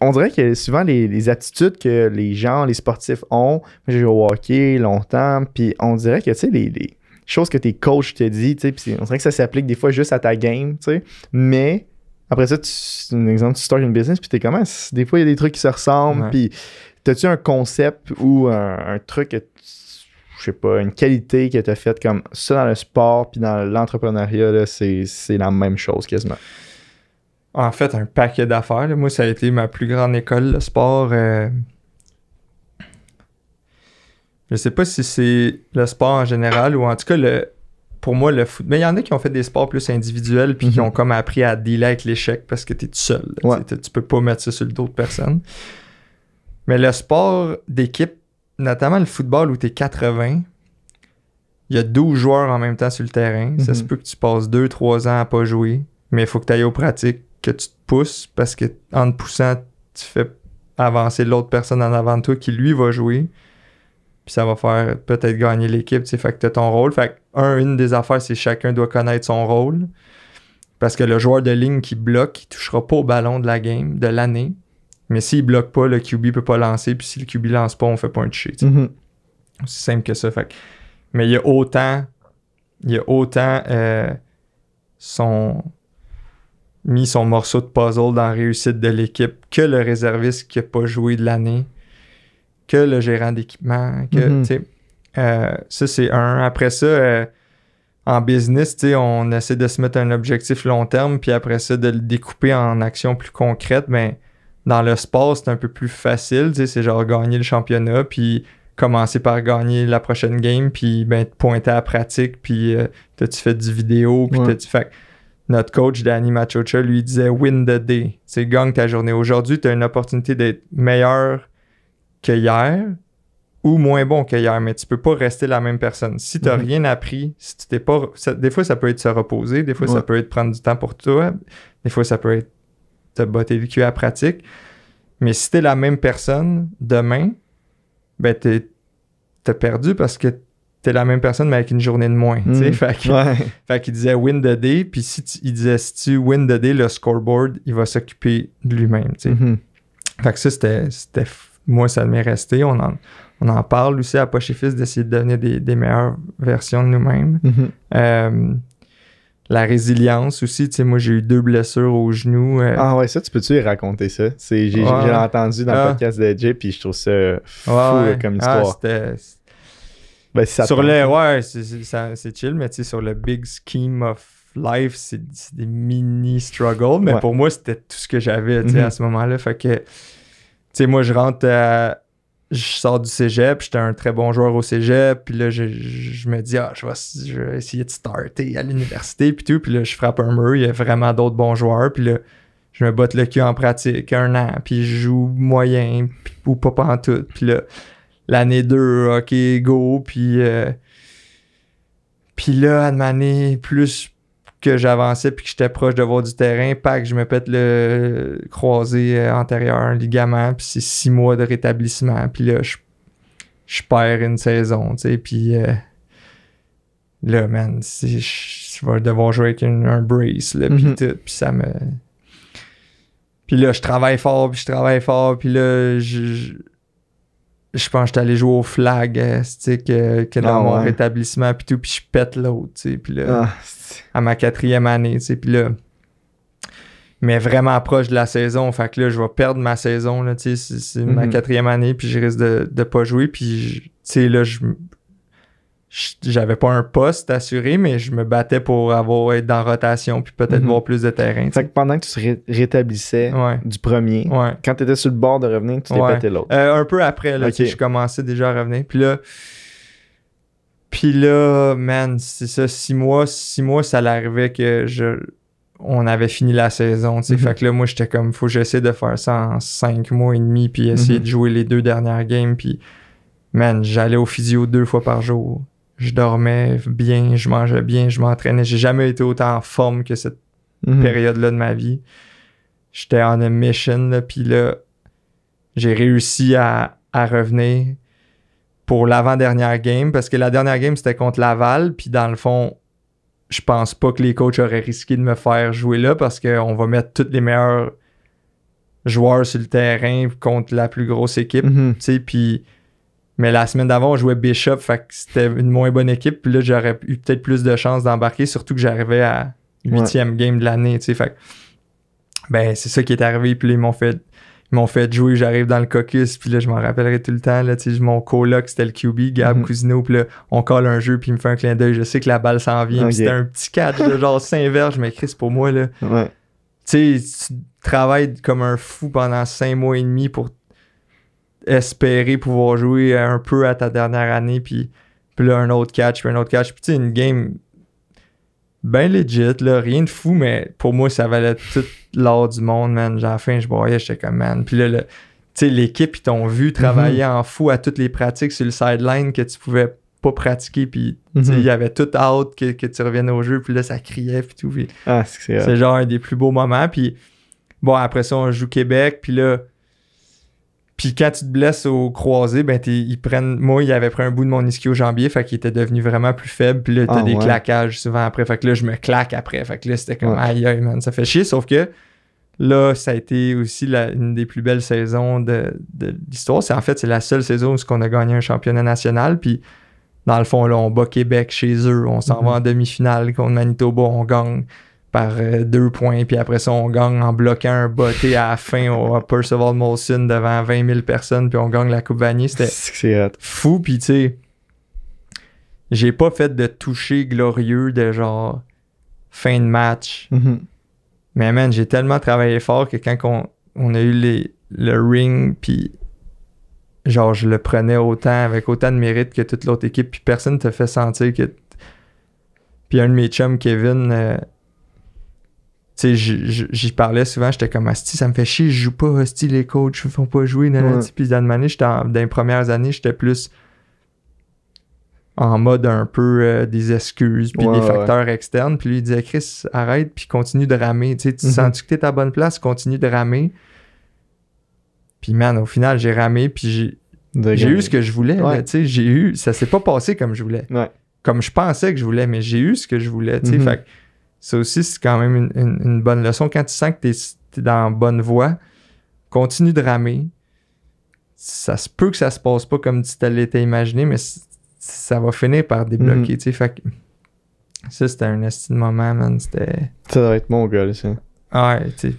on dirait que souvent les, attitudes que les gens, les sportifs ont, j'ai joué au hockey longtemps, puis on dirait que, tu sais, les, choses que tes coachs te disent, tu on dirait que ça s'applique des fois juste à ta game, mais après ça, tu, un exemple, tu starts une business, puis t'es comment? Ah, des fois, il y a des trucs qui se ressemblent, puis as tu un concept ou un, truc, que je sais pas, une qualité que t'as fait comme ça dans le sport, puis dans l'entrepreneuriat, c'est la même chose quasiment en fait un paquet d'affaires. Moi, ça a été ma plus grande école, le sport. Je euh, Je sais pas si c'est le sport en général ou en tout cas le pour moi le foot. Mais il y en a qui ont fait des sports plus individuels puis qui mhm. ont comme appris à dealer avec l'échec parce que tu es tout seul. Tu peux pas mettre ça sur d'autres personnes Mais le sport d'équipe, notamment le football où tu es 80, il y a 12 joueurs en même temps sur le terrain. Ça se mhm. peut que tu passes 2-3 ans à pas jouer, mais il faut que tu ailles aux pratiques tu te pousses parce que en te poussant, tu fais avancer l'autre personne en avant de toi qui lui va jouer. Puis ça va faire peut-être gagner l'équipe. Tu fait que t'as ton rôle. Fait une des affaires, c'est chacun doit connaître son rôle. Parce que le joueur de ligne qui bloque, il touchera pas au ballon de la game, de l'année. Mais s'il bloque pas, le QB peut pas lancer. Puis si le QB lance pas, on fait pas un toucher. Mm-hmm. C'est simple que ça. Fait mais il y a autant. Il y a autant euh, son, mis son morceau de puzzle dans la réussite de l'équipe que le réserviste qui n'a pas joué de l'année, que le gérant d'équipement, que, mhm. euh, ça, c'est un. Après ça, euh, en business, on essaie de se mettre un objectif long terme, puis après ça, de le découper en actions plus concrètes. Mais ben, dans le sport, c'est un peu plus facile. C'est genre gagner le championnat, puis commencer par gagner la prochaine game, puis ben, te pointer à la pratique, puis euh, tu fait du vidéo, puis tu fait notre coach Danny Machocha lui disait Win the day. C'est gagne ta journée. Aujourd'hui, tu as une opportunité d'être meilleur que hier ou moins bon que hier, mais tu peux pas rester la même personne. Si tu n'as mm-hmm. rien appris, si tu t'es pas. des fois, ça peut être se reposer, des fois, ça peut être prendre du temps pour toi, des fois, ça peut être te botter le cul à pratique. Mais si tu es la même personne demain, ben t'es perdu parce que la même personne, mais avec une journée de moins. sais. Hmm. Fait qu'il disait win the day, puis si il disait si tu win the day, le scoreboard, il va s'occuper de lui-même. Mm-hmm. Fait que ça, c'était. Moi, ça m'est resté. On en, on en parle aussi à Poche et Fils d'essayer de donner des, meilleures versions de nous-mêmes. Mm-hmm. Euh, la résilience aussi, tu sais, moi j'ai eu deux blessures au genou. Euh. Ah ouais, ça, tu peux-tu y raconter ça? J'ai entendu dans le ah. podcast de Jay, puis je trouve ça fou comme ah, histoire. Ben, sur le, ouais, c'est chill, mais sur le big scheme of life, c'est des mini struggles, mais pour moi, c'était tout ce que j'avais tu à mm-hmm. ce moment-là. Fait que, tu sais, moi, je rentre Je sors du cégep, j'étais un très bon joueur au cégep, puis là, je, me dis, ah, je vais, essayer de starter à l'université, puis tout, puis là, je frappe un mur, il y a vraiment d'autres bons joueurs, puis là, je me botte le cul en pratique un an, puis je joue moyen, puis, ou pas en tout, puis là, l'année 2, ok, go. Puis, euh, puis là, à année, plus que j'avançais puis que j'étais proche de voir du terrain, pas je me pète le croisé euh, antérieur, un ligament, puis c'est six mois de rétablissement. Puis là, je, perds une saison, tu sais. Puis euh, là, man, je, je vais devoir jouer avec un brace, puis mhm. tout. ça me... Puis là, je travaille fort, puis je travaille fort, puis là, je je pense que j'étais allé jouer au flag euh, tu euh, que, que dans ah, mon rétablissement puis tout puis je pète l'autre puis là ah, à ma quatrième année puis là mais vraiment proche de la saison fait que là je vais perdre ma saison là sais, c'est ma mhm. quatrième année puis je risque de, de pas jouer puis là je j'avais pas un poste assuré, mais je me battais pour avoir être dans rotation puis peut-être mhm. voir plus de terrain. que pendant que tu se rétablissais du premier, quand tu étais sur le bord de revenir, tu t'es pété l'autre. Euh, un peu après, je commençais déjà à revenir. Puis là, puis là, man, c'est ça, six mois, six mois, ça l'arrivait que je on avait fini la saison. Mhm. Fait que là, moi, j'étais comme, faut que j'essaie de faire ça en cinq mois et demi, puis essayer mhm. de jouer les deux dernières games. Puis, man, j'allais au physio deux fois par jour je dormais bien, je mangeais bien, je m'entraînais. J'ai jamais été autant en forme que cette mhm. période-là de ma vie. J'étais en mission, puis là, j'ai réussi à, revenir pour l'avant-dernière game, parce que la dernière game, c'était contre Laval, puis dans le fond, je pense pas que les coachs auraient risqué de me faire jouer là, parce qu'on va mettre toutes les meilleurs joueurs sur le terrain contre la plus grosse équipe, mhm. tu sais, puis mais la semaine d'avant, on jouait Bishop, fait c'était une moins bonne équipe. Puis là, j'aurais eu peut-être plus de chances d'embarquer, surtout que j'arrivais à huitième game de l'année, ben, c'est ça qui est arrivé. Puis là, ils m'ont fait, ils m'ont fait jouer. J'arrive dans le caucus, puis là, je m'en rappellerai tout le temps. Là, tu sais, mon coloc, c'était le QB, Gab mm Puis là, on colle un jeu, puis il me fait un clin d'œil. Je sais que la balle s'en vient. puis c'était un petit catch, de genre saint verge Je m'écris, pour moi, là. Ouais. Tu sais, tu travailles comme un fou pendant cinq mois et demi pour espérer pouvoir jouer un peu à ta dernière année, puis, puis là, un autre catch, puis un autre catch. Puis tu sais, une game bien legit, là, rien de fou, mais pour moi, ça valait tout l'or du monde, man. Genre, enfin, je voyais, j'étais comme, man. Puis là, le, l'équipe, ils t'ont vu travailler mhm. en fou à toutes les pratiques sur le sideline que tu pouvais pas pratiquer, puis mhm. il y avait tout out que, tu reviennes au jeu, puis là, ça criait, puis tout. Ah, c'est genre un des plus beaux moments. Puis bon, après ça, on joue Québec, puis là, puis quand tu te blesses au croisé, ben ils prennent. Moi, il avait pris un bout de mon ischio jambier, fait qu'il était devenu vraiment plus faible. Puis là, t'as ah, des claquages souvent après. Fait que là, je me claque après. Fait que là, c'était comme aïe aïe, man, ça fait chier. Sauf que là, ça a été aussi une des plus belles saisons de, l'histoire. C'est en fait c'est la seule saison où on a gagné un championnat national. Puis dans le fond, là, on bat Québec chez eux, on s'en mm-hmm. va en demi-finale contre Manitoba, on gagne par euh, deux points, puis après ça, on gagne en bloquant un botté à la fin au Percival Molson devant 20 000 personnes, puis on gagne la Coupe Vanier. C'était fou, puis tu sais, j'ai pas fait de toucher glorieux de genre fin de match. Mm-hmm. Mais man, j'ai tellement travaillé fort que quand on, a eu le ring, puis genre, je le prenais autant, avec autant de mérite que toute l'autre équipe, puis personne te fait sentir que. Puis un de mes chums, Kevin. Euh, sais, j'y parlais souvent, j'étais comme, Asti, ça me fait chier, je joue pas, Asti, les coachs me font pas jouer, une ouais. Puis dans, dans les premières années, j'étais plus en mode un peu euh, des excuses, puis des facteurs externes. Puis lui, il disait, Chris, arrête, puis continue de ramer. tu sais, tu mhm. sens-tu que t'es à bonne place, continue de ramer. Puis man, au final, j'ai ramé, puis j'ai eu ce que je voulais. tu sais j'ai eu, ça s'est pas passé comme je voulais. Comme je pensais que je voulais, mais j'ai eu ce que je voulais. tu sais mhm. Ça aussi, c'est quand même une, bonne leçon. Quand tu sens que tu es, dans bonne voie, continue de ramer. Ça se peut que ça se passe pas comme tu t'allais imaginé, mais ça va finir par débloquer. Mhm. Ça, c'était un estime moment, man. C'était. Ça doit être mon gars, ça. Ouais, tu